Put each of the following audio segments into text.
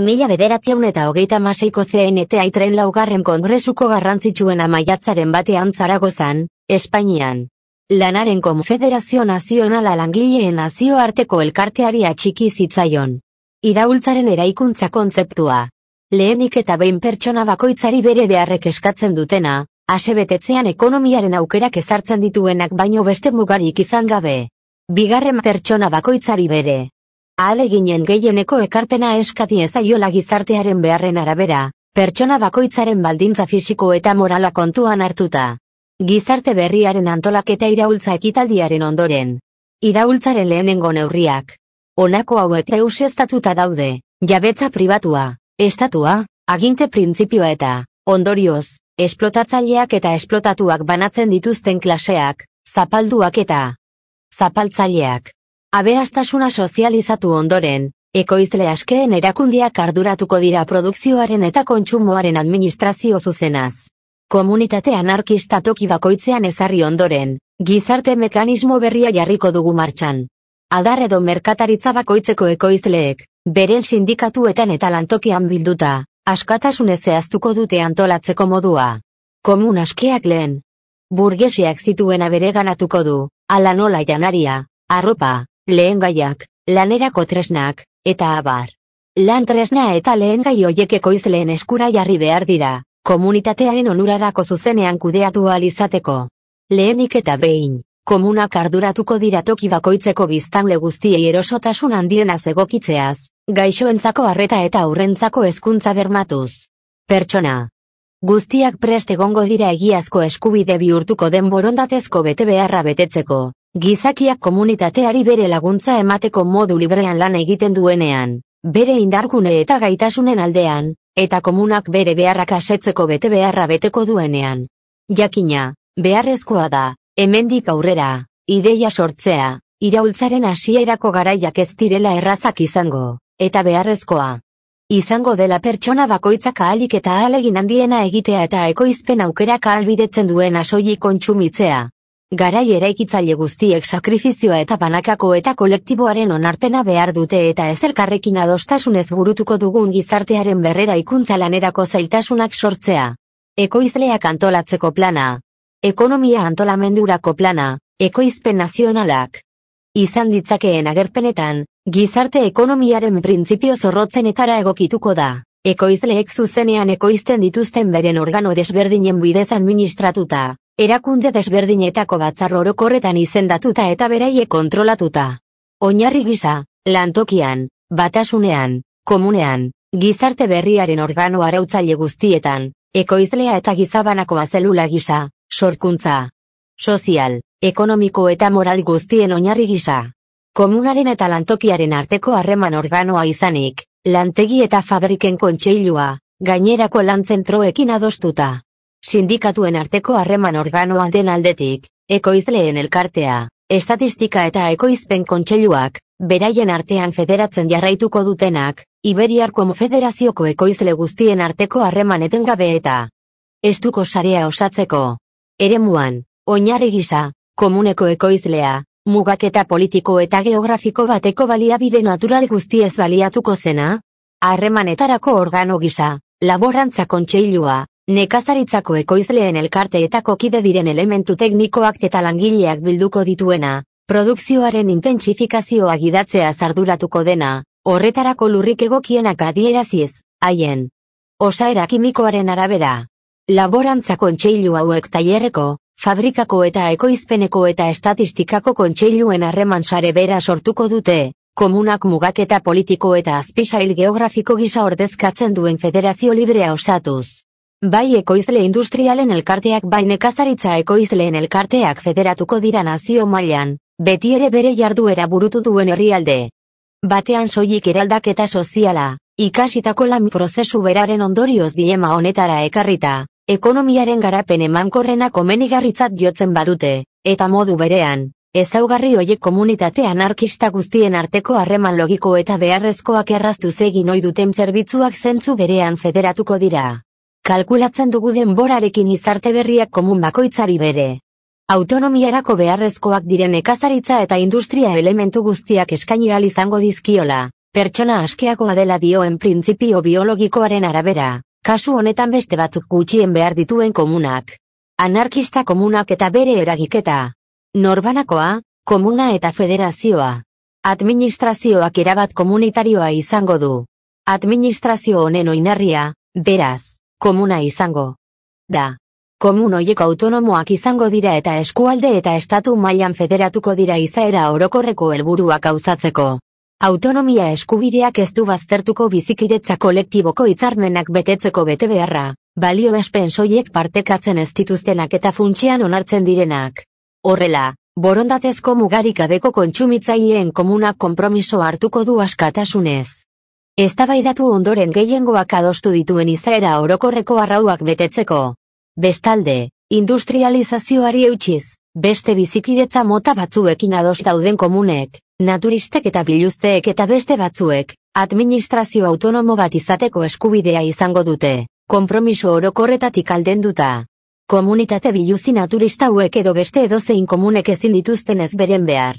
Mila bederatzeun eta hogeita maseiko CNTI tren laugarren kongresuko garrantzitsuen amaiatzaren batean zaragozan, Espainian. Lanaren konfederazio nazionala langileen nazioarteko elkarteari atxiki zitzaion. Iraultzaren eraikuntza kontzeptua. Lehenik eta behin pertsona bakoitzari bere beharrek eskatzen dutena, asebetetzean ekonomiaren aukerak ezartzen dituenak baino beste mugarik izan gabe. Bigarren pertsona bakoitzari bere ale ginen gehieneko ekarpena eskati ezaiola gizartearen beharren arabera, pertsona bakoitzaren baldintza fisiko eta morala kontuan hartuta. Gizarte berriaren antolaketa eta iraultza ekitaldiaren ondoren. Iraultzaren lehenengo neurriak. Honako hauek eus estatuta daude, jabetza pribatua, estatua, aginte printzipioa eta, ondorioz, esplotatzaileak eta esplotatuak banatzen dituzten klaseak, zapalduak eta zapaltzaileak. Aberastasuna sozializatu ondoren, ekoizle askeen erakundiak arduratuko dira produkzioaren eta kontsumoaren administrazio zuzenaz. Komunitate anarkista toki bakoitzean ezarri ondoren, gizarte mekanismo berria jarriko dugu martxan. Adar edo merkataritza bakoitzeko ekoizleek, beren sindikatuetan eta lantokian bilduta, askatasune zehaztuko dute antolatzeko modua. Komun askeak lehen. Burgesiak zituen abere du, ala nola janaria, arropa, lehen gaiak, lanerako tresnak, eta abar. Lan tresna eta lehen gai hoiekeko izleen eskura jarri behar dira, komunitatearen onurarako zuzenean kudeatu alizateko. Lehenik eta behin, komunak arduratuko dira toki bakoitzeko biztanle guztiei erosotasun handiena segokitzeaz, gaixoentzako harreta eta aurrentzako hezkuntza bermatuz. Pertsona. Guztiak prest egongo dira egiazko eskubide bihurtuko den borondatezko bete beharra betetzeko. Gizakiak komunitateari bere laguntza emateko modu librean lan egiten duenean, bere indargune eta gaitasunen aldean, eta komunak bere beharrak asetzeko bete beharra beteko duenean. Jakina, beharrezkoa da, hemendik aurrera, ideia sortzea, iraultzaren hasierako garaiak ez direla errazak izango, eta beharrezkoa. Izango dela pertsona bakoitzak ahalik eta alegin handiena egitea eta ekoizpen aukerak ahalbidetzen duen asoi kontsumitzea. Garai eraikitzaile guztiek sakrifizioa eta panakako eta kolektiboaren onarpena behar dute eta ez elkarrekin adostasunez burutuko dugun gizartearen berrera ikuntza lanerako zailtasunak sortzea. Ekoizleak antolatzeko plana. Ekonomia antolamendurako plana. Ekoizpen nazionalak. Izan ditzakeen agerpenetan, gizarte ekonomiaren printzipio zorrotzenetara egokituko da. Ekoizleek zuzenean ekoizten dituzten beren organo desberdinen bidez administratuta. Erakunde desberdinetako batzar orokorretan izendatuta eta beraie kontrolatuta. Oinarri gisa, lantokian, batasunean, komunean, gizarte berriaren organo arautzaile guztietan, ekoizlea eta gizabanako azelula gisa, sorkuntza. Sozial, ekonomiko eta moral guztien oinarri gisa. Komunaren eta lantokiaren arteko harreman organoa izanik, lantegi eta fabriken kontseilua, gainerako lantzentroekin adostuta sindikatuen arteko harreman organoa den aldetik, ekoizleen elkartea, estatistika eta ekoizpen kontseiluak, beraien artean federatzen jarraituko dutenak, Iberiar Konfederazioko ekoizle guztien arteko harreman etengabe eta estuko sarea osatzeko. Eremuan, oinarri gisa, komuneko ekoizlea, mugaketa politiko eta geografiko bateko baliabide natural guztiez baliatuko zena, harremanetarako organo gisa, laborantza kontseilua, nekazaritzako ekoizleen eta kokide diren elementu teknikoak eta langileak bilduko dituena, produkzioaren intentsifikazioa gidatzea zarduratuko dena, horretarako lurrik egokienak adieraziz, haien. Osaera kimikoaren arabera. Laborantza kontseilu hauek tailerreko, fabrikako eta ekoizpeneko eta estatistikako kontseiluen harreman sare bera sortuko dute, komunak mugaketa politiko eta azpisail geografiko gisa ordezkatzen duen federazio librea osatuz. Bai ekoizle industrialen elkarteak bai nekazaritza ekoizleen elkarteak federatuko dira nazio mailan, beti ere bere jarduera burutu duen herrialde. Batean soilik eraldaketa soziala, ikasitako lan prozesu beraren ondorioz diema honetara ekarrita, ekonomiaren garapen emankorrena komenigarritzat jotzen badute, eta modu berean, ezaugarri hoiek komunitate anarkista guztien arteko harreman logiko eta beharrezkoak erraztu zegin oiduten zerbitzuak zentzu berean federatuko dira kalkulatzen dugu denborarekin izarte berriak komun bakoitzari bere. Autonomiarako beharrezkoak diren ekazaritza eta industria elementu guztiak eskaini izango dizkiola, pertsona askeagoa dela dioen printzipio biologikoaren arabera, kasu honetan beste batzuk gutxien behar dituen komunak. Anarkista komunak eta bere eragiketa. Norbanakoa, komuna eta federazioa. Administrazioak erabat komunitarioa izango du. Administrazio honen oinarria, beraz komuna izango. Da. Komun hoiek autonomoak izango dira eta eskualde eta estatu mailan federatuko dira izaera orokorreko helburua gauzatzeko. Autonomia eskubideak ez du baztertuko bizikiretza kolektiboko hitzarmenak betetzeko bete beharra, balio espen soiek partekatzen ez dituztenak eta funtsian onartzen direnak. Horrela, borondatezko mugarik kontsumitzaileen komunak konpromiso hartuko du askatasunez. Eztabaidatu ondoren gehiengoak adostu dituen izaera orokorreko arrauak betetzeko. Bestalde, industrializazioari eutxiz, beste bizikidetza mota batzuekin ados dauden komunek, naturistek eta biluzteek eta beste batzuek, administrazio autonomo bat izateko eskubidea izango dute, konpromiso orokorretatik alden duta. Komunitate biluzi naturista hauek edo beste edozein komunek ezin dituzten ez beren behar.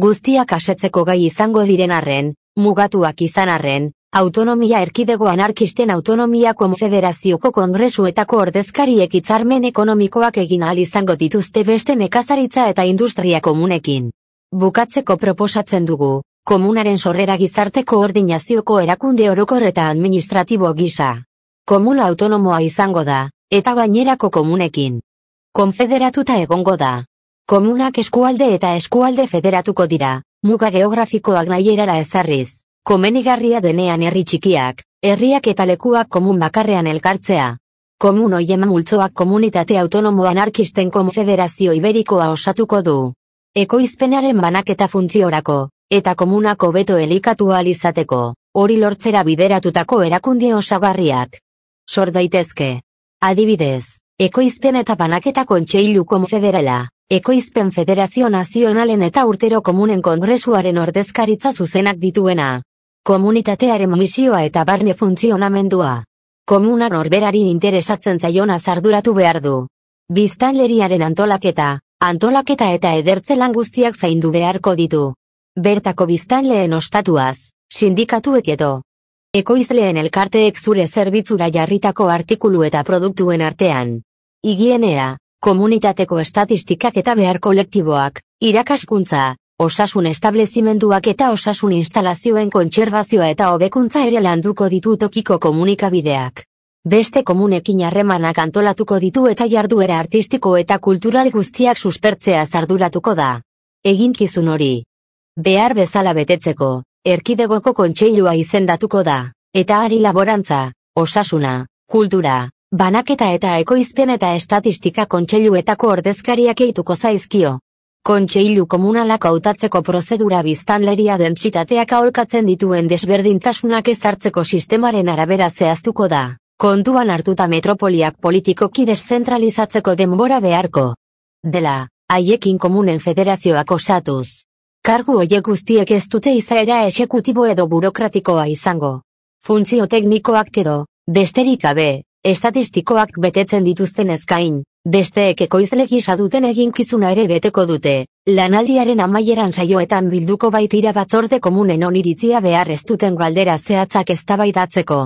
Guztiak asetzeko gai izango diren arren, Mugatuak izan arren, autonomia erkidego anarkisten autonomia konfederazioko kongresuetako ordezkariek itzarmen ekonomikoak egin ahal izango dituzte beste nekazaritza eta industria komunekin. Bukatzeko proposatzen dugu, komunaren sorrera gizarteko ordinazioko erakunde orokor eta administratibo gisa. Komuna autonomoa izango da, eta gainerako komunekin. Konfederatuta egongo da. Komunak eskualde eta eskualde federatuko dira muga geografikoak erara ezarriz, komenigarria denean herri txikiak, herriak eta lekuak komun bakarrean elkartzea. Komun oiema multzoak komunitate autonomo anarkisten konfederazio iberikoa osatuko du. Ekoizpenaren banaketa funtziorako, eta komunako beto elikatu alizateko, hori lortzera bideratutako erakunde osagarriak. Sor daitezke. Adibidez, ekoizpen eta banaketa kontseilu konfederela ekoizpen federazio nazionalen eta urtero komunen kongresuaren ordezkaritza zuzenak dituena. Komunitatearen misioa eta barne funtzionamendua. Komunan orberari interesatzen zaiona zarduratu behar du. Biztanleriaren antolaketa, antolaketa eta edertze lan guztiak zaindu beharko ditu. Bertako biztanleen ostatuaz, sindikatuek edo. Ekoizleen elkarteek zure zerbitzura jarritako artikulu eta produktuen artean. Higienea, komunitateko estatistikak eta behar kolektiboak, irakaskuntza, osasun establezimenduak eta osasun instalazioen kontserbazioa eta hobekuntza ere landuko ditu tokiko komunikabideak. Beste komunekin harremanak antolatuko ditu eta jarduera artistiko eta kultural guztiak suspertzea zarduratuko da. Eginkizun hori. Behar bezala betetzeko, erkidegoko kontseilua izendatuko da, eta ari laborantza, osasuna, kultura, Banaketa eta ekoizpen eta estatistika kontseiluetako ordezkariak eituko zaizkio. Kontseilu komunalako hautatzeko prozedura biztanleria densitateak aholkatzen dituen desberdintasunak ezartzeko sistemaren arabera zehaztuko da. Kontuan hartuta metropoliak politikoki deszentralizatzeko denbora beharko. Dela, haiekin komunen federazioak osatuz. Kargu hoiek guztiek ez dute izaera esekutibo edo burokratikoa izango. Funtzio teknikoak edo, besterik estatistikoak betetzen dituzten ezkain, besteek ekoizle gisa duten eginkizuna ere beteko dute, lanaldiaren amaieran saioetan bilduko baitira batzorde komunen oniritzia behar ez duten galdera zehatzak eztabaidatzeko.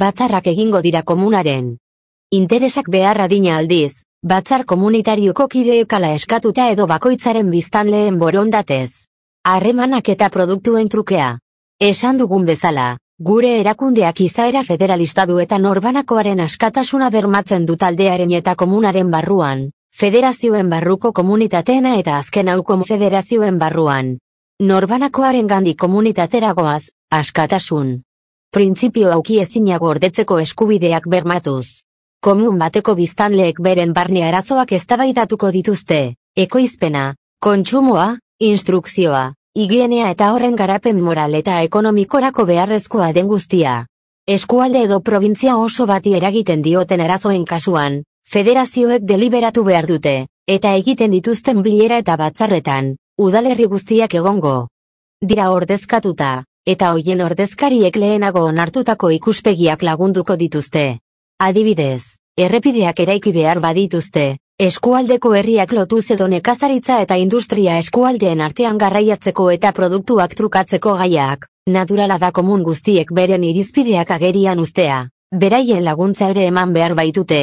Batzarrak egingo dira komunaren. Interesak behar adina aldiz, batzar komunitarioko kideekala eskatuta edo bakoitzaren biztan lehen borondatez. Harremanak eta produktuen trukea. Esan dugun bezala. Gure erakundeak izaera federalista du eta norbanakoaren askatasuna bermatzen du taldearen eta komunaren barruan, federazioen barruko komunitateena eta azken hau federazioen barruan. Norbanakoaren gandi komunitatera goaz, askatasun. Printzipio auki ezinago ordetzeko eskubideak bermatuz. Komun bateko biztanleek beren barne arazoak ez dituzte, ekoizpena, kontsumoa, instrukzioa higienea eta horren garapen moral eta ekonomikorako beharrezkoa den guztia. Eskualde edo provintzia oso bati eragiten dioten arazoen kasuan, federazioek deliberatu behar dute, eta egiten dituzten bilera eta batzarretan, udalerri guztiak egongo. Dira ordezkatuta, eta hoien ordezkariek lehenago onartutako ikuspegiak lagunduko dituzte. Adibidez, errepideak eraiki behar badituzte. Eskualdeko herriak lotu zedo nekazaritza eta industria eskualdeen artean garraiatzeko eta produktuak trukatzeko gaiak, naturala da komun guztiek beren irizpideak agerian ustea, beraien laguntza ere eman behar baitute.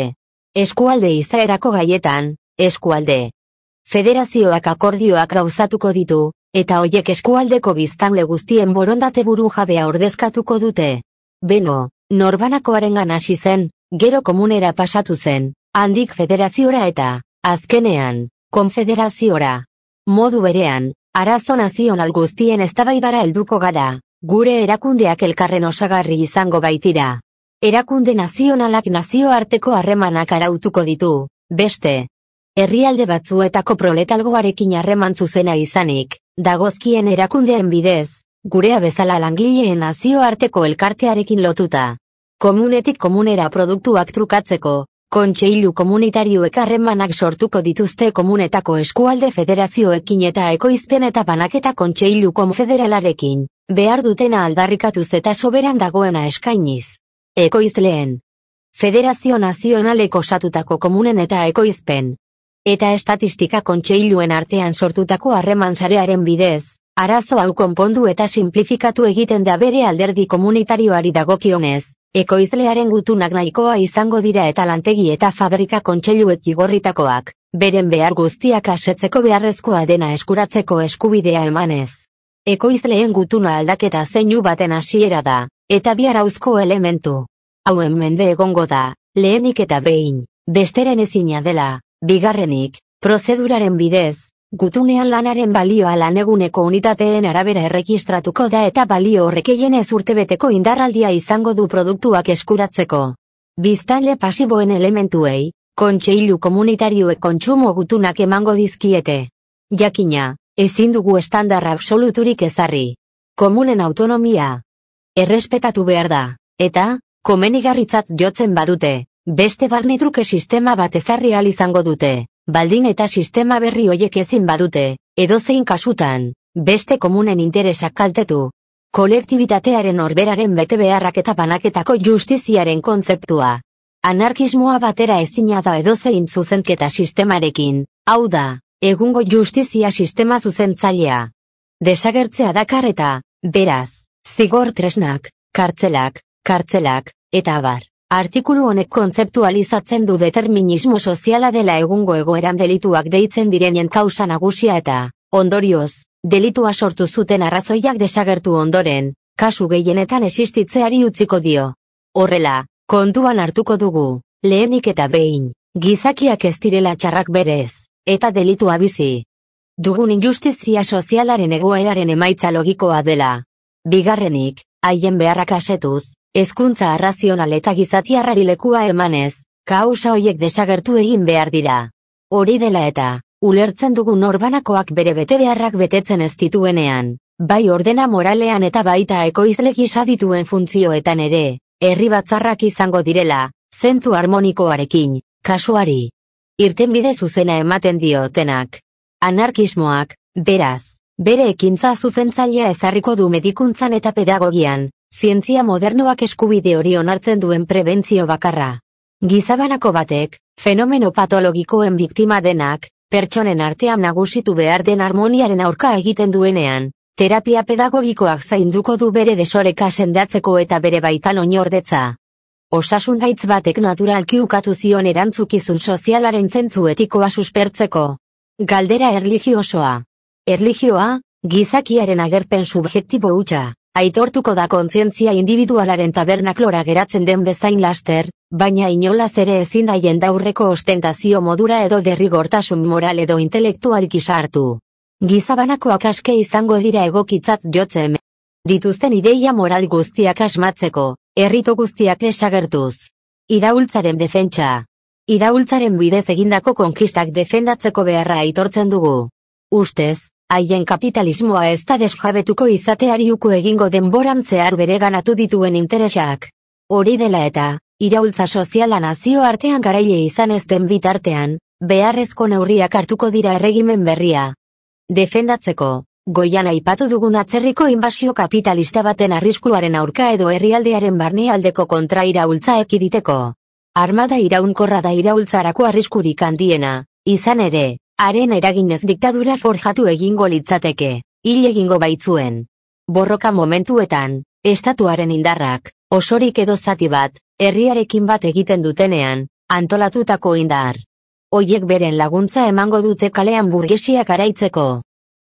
Eskualde izaerako gaietan, eskualde. Federazioak akordioak gauzatuko ditu, eta hoiek eskualdeko biztanle guztien borondate buru jabea ordezkatuko dute. Beno, norbanakoaren hasi zen, gero komunera pasatu zen handik federaziora eta, azkenean, konfederaziora. Modu berean, arazo nazional guztien eztabaidara helduko gara, gure erakundeak elkarren osagarri izango baitira. Erakunde nazionalak nazioarteko harremanak arautuko ditu, beste. Herrialde batzuetako proletalgoarekin harreman zuzena izanik, dagozkien erakundeen bidez, gurea bezala langileen nazioarteko elkartearekin lotuta. Komunetik komunera produktuak trukatzeko, Kontseilu komunitarioek harremanak sortuko dituzte komunetako eskualde federazioekin eta ekoizpen eta banaketa kontseilu konfederalarekin, behar dutena aldarrikatuz eta soberan dagoena eskainiz. Ekoizleen. Federazio nazionaleko satutako komunen eta ekoizpen. Eta estatistika kontseiluen artean sortutako harreman sarearen bidez. Arazo hau konpondu eta simplifikatu egiten da bere alderdi komunitarioari dagokionez. Ekoizlearen gutunak nahikoa izango dira eta lantegi eta fabrika kontseiluek igorritakoak, beren behar guztiak asetzeko beharrezkoa dena eskuratzeko eskubidea emanez. Ekoizleen gutuna aldaketa zeinu baten hasiera da, eta bi arauzko elementu. Hauen mende egongo da, lehenik eta behin, besteren ezina dela, bigarrenik, prozeduraren bidez, Gutunean lanaren balioa laneguneko unitateen arabera erregistratuko da eta balio horrekeien ez urtebeteko indarraldia izango du produktuak eskuratzeko. Biztanle pasiboen elementuei, kontseilu komunitarioek kontsumo gutunak emango dizkiete. Jakina, ezin dugu estandar absoluturik ezarri. Komunen autonomia. Errespetatu behar da, eta, komenigarritzat jotzen badute, beste barnitruke sistema bat ezarri izango dute baldin eta sistema berri horiek ezin badute, edozein kasutan, beste komunen interesak kaltetu. Kolektibitatearen orberaren bete beharrak eta banaketako justiziaren kontzeptua. Anarkismoa batera ezina da edozein zuzenketa sistemarekin, hau da, egungo justizia sistema zuzentzailea. Desagertzea dakar eta, beraz, zigor tresnak, kartzelak, kartzelak, eta abar artikulu honek kontzeptualizatzen du determinismo soziala dela egungo egoeran delituak deitzen direnen kausa nagusia eta, ondorioz, delitua sortu zuten arrazoiak desagertu ondoren, kasu gehienetan existitzeari utziko dio. Horrela, kontuan hartuko dugu, lehenik eta behin, gizakiak ez direla txarrak berez, eta delitu bizi. Dugun injustizia sozialaren egoeraren emaitza logikoa dela. Bigarrenik, haien beharrak asetuz, Ezkuntza arrazional eta gizatiarrari lekua emanez, kausa hoiek desagertu egin behar dira. Hori dela eta, ulertzen dugu norbanakoak bere bete beharrak betetzen ez dituenean, bai ordena moralean eta baita ekoizle gisa dituen funtzioetan ere, herri batzarrak izango direla, zentu harmonikoarekin, kasuari. Irtenbide zuzena ematen diotenak. Anarkismoak, beraz, bere ekintza zuzentzailea ezarriko du medikuntzan eta pedagogian, zientzia modernoak eskubide hori onartzen duen prebentzio bakarra. Gizabanako batek, fenomeno patologikoen biktima denak, pertsonen artean nagusitu behar den harmoniaren aurka egiten duenean, terapia pedagogikoak zainduko du bere desoreka sendatzeko eta bere baitan oinordetza. Osasun gaitz batek naturalki ukatu zion erantzukizun sozialaren zentzu etikoa suspertzeko. Galdera erligiosoa. Erligioa, gizakiaren agerpen subjektibo utxa aitortuko da kontzientzia individualaren tabernaklora geratzen den bezain laster, baina inolaz ere ezin da daurreko ostentazio modura edo derrigortasun moral edo intelektual hartu. Gizabanakoak aske izango dira egokitzat jotzen. Dituzten ideia moral guztiak asmatzeko, herrito guztiak desagertuz. Iraultzaren defentsa. Iraultzaren bidez egindako konkistak defendatzeko beharra aitortzen dugu. Ustez, haien kapitalismoa ez da desjabetuko izateari uko egingo denboran zehar bereganatu dituen interesak. Hori dela eta, iraultza soziala nazio artean garaile izan ez den bitartean, beharrezko neurriak hartuko dira erregimen berria. Defendatzeko, goian aipatu dugun atzerriko inbasio kapitalista baten arriskuaren aurka edo herrialdearen barnealdeko aldeko kontra iraultza ekiditeko. Armada iraunkorra da iraultzarako arriskurik handiena, izan ere, Haren eraginez diktadura forjatu egingo litzateke, hil egingo baitzuen. Borroka momentuetan, estatuaren indarrak, osorik edo zati bat, herriarekin bat egiten dutenean, antolatutako indar. Oiek beren laguntza emango dute kalean burgesiak araitzeko.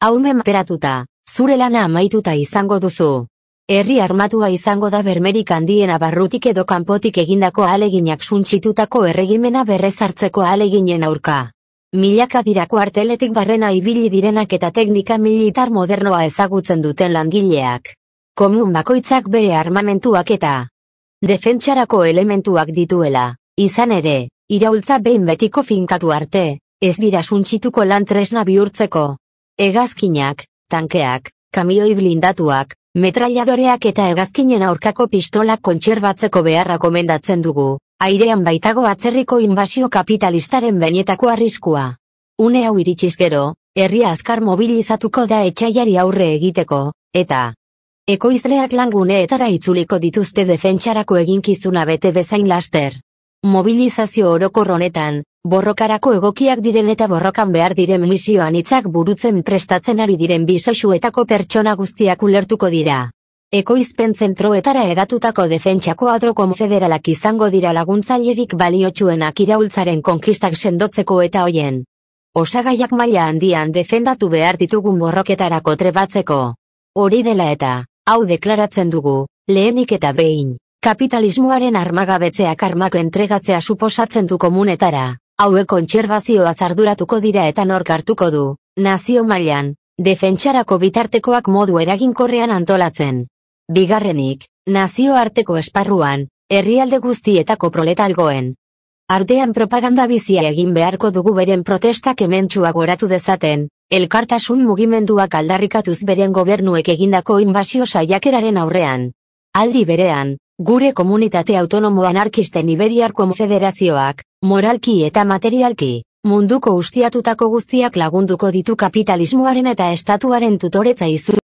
Haumen peratuta, zure lana amaituta izango duzu. Herri armatua izango da bermerik handien abarrutik edo kanpotik egindako aleginak suntxitutako erregimena berrezartzeko aleginen aurka. Milaka dira kuarteletik barrena ibili direnak eta teknika militar modernoa ezagutzen duten langileak. Komun bakoitzak bere armamentuak eta defentsarako elementuak dituela, izan ere, iraultza behin betiko finkatu arte, ez dira suntsituko lan tresna bihurtzeko. Egazkinak, tankeak, kamioi blindatuak, metrailladoreak eta egazkinen aurkako pistola kontxerbatzeko beharra komendatzen dugu airean baitago atzerriko inbasio kapitalistaren benetako arriskua. Une hau iritsiz gero, herria azkar mobilizatuko da etxaiari aurre egiteko, eta ekoizleak languneetara itzuliko dituzte defentsarako eginkizuna bete bezain laster. Mobilizazio orokor honetan, borrokarako egokiak diren eta borrokan behar diren misioan hitzak burutzen prestatzen ari diren bisoxuetako pertsona guztiak ulertuko dira ekoizpen zentroetara edatutako defentsako adro federalak izango dira laguntzailerik baliotsuenak iraultzaren konkistak sendotzeko eta hoien. Osagaiak maila handian defendatu behar ditugun borroketarako trebatzeko. Hori dela eta, hau deklaratzen dugu, lehenik eta behin, kapitalismoaren armagabetzeak armako entregatzea suposatzen du komunetara, hauek kontserbazioa zarduratuko dira eta nork hartuko du, nazio mailan, defentsarako bitartekoak modu eraginkorrean antolatzen. Bigarrenik, nazioarteko esparruan, herrialde guztietako proletargoen. Ardean propaganda bizia egin beharko dugu beren protestak hementsua goratu dezaten, elkartasun mugimenduak aldarrikatuz beren gobernuek egindako inbazio saiakeraren aurrean. Aldi berean, gure komunitate autonomo anarkisten Iberiar Konfederazioak, moralki eta materialki, munduko ustiatutako guztiak lagunduko ditu kapitalismoaren eta estatuaren tutoretza izu.